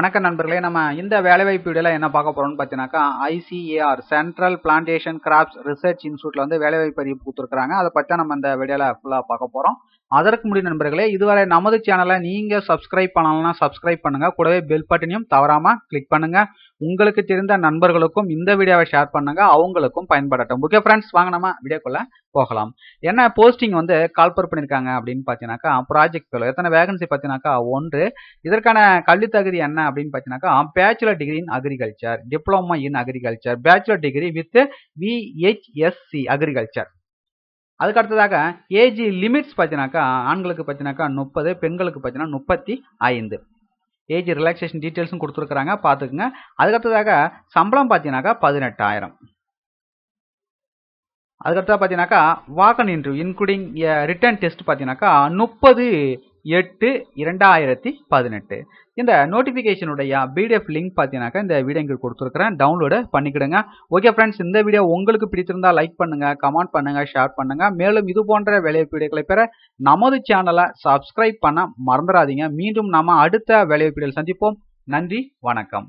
வணக்கம் நண்பர்களே நம்ம இந்த வேலைவாய்ப்பு வீடியோவில் என்ன பார்க்க போறோம்னு பாத்தீங்கன்னாக்கா ICAR central plantation crops research இன்ஸ்டியூட்ல வந்து வேலைவாய்ப்பு அறிவிப்பு கொடுத்துருக்காங்க அதை பற்றி நம்ம இந்த வீடியோவில் ஃபுல்லா பார்க்க போறோம் அதற்கு முடிய நண்பர்களே இதுவரை நமது சேனலை நீங்கள் சப்ஸ்கிரைப் பண்ணலாம் சப்ஸ்கிரைப் பண்ணுங்கள் கூடவே பெல் பட்டனையும் தவறாமல் கிளிக் பண்ணுங்கள் உங்களுக்கு தெரிந்த நண்பர்களுக்கும் இந்த வீடியோவை ஷேர் பண்ணுங்க அவங்களுக்கும் பயன்படட்டும் ஓகே ஃப்ரெண்ட்ஸ் வாங்க நம்ம வீடியோக்குள்ளே போகலாம் என்ன போஸ்டிங் வந்து கால்பர் பண்ணியிருக்காங்க அப்படின்னு பார்த்தீங்கன்னாக்கா ப்ராஜெக்ட் ஃபெலோ எத்தனை வேகன்சி பார்த்தீங்கன்னாக்கா ஒன்று இதற்கான கல்வி தகுதி என்ன அப்படின்னு பார்த்தீங்கன்னாக்கா bachelor degree in agriculture diploma in agriculture bachelor degree with VHSC agriculture அதுக்கு அடுத்ததாக ஏஜ் லிமிட்ஸ் பார்த்தீங்கன்னாக்கா ஆண்களுக்கு பார்த்தினாக்கா முப்பது பெண்களுக்கு பார்த்தீங்கன்னா முப்பத்தி ஐந்து ஏஜ் ரிலாக்ஸேஷன் டீட்டெயில்ஸும் கொடுத்துருக்குறாங்க பார்த்துக்குங்க அதுக்கடுத்ததாக சம்பளம் பார்த்தீங்கன்னாக்கா பதினெட்டாயிரம் அதுக்கடுத்தா பார்த்தீங்கன்னாக்கா walk-in interview including written eh, test பார்த்தீங்கன்னாக்கா முப்பது எட்டு இரண்டாயிரத்தி பதினெட்டு இந்த நோட்டிஃபிகேஷனுடைய பிடிஎஃப் லிங்க் பார்த்தீங்கன்னாக்கா இந்த வீடியோ எங்களுக்கு கொடுத்துருக்குறேன் டவுன்லோடு பண்ணிக்கிடுங்க ஓகே ஃப்ரெண்ட்ஸ் இந்த வீடியோ உங்களுக்கு பிடிச்சிருந்தா லைக் பண்ணுங்கள் கமெண்ட் பண்ணுங்கள் ஷேர் பண்ணுங்கள் மேலும் இது போன்ற விளைய வீடியோக்களை பெற நமது சேனலை சப்ஸ்கிரைப் பண்ண மறந்துடாதீங்க மீண்டும் நம்ம அடுத்த விளைய வீடியோ சந்திப்போம் நன்றி வணக்கம்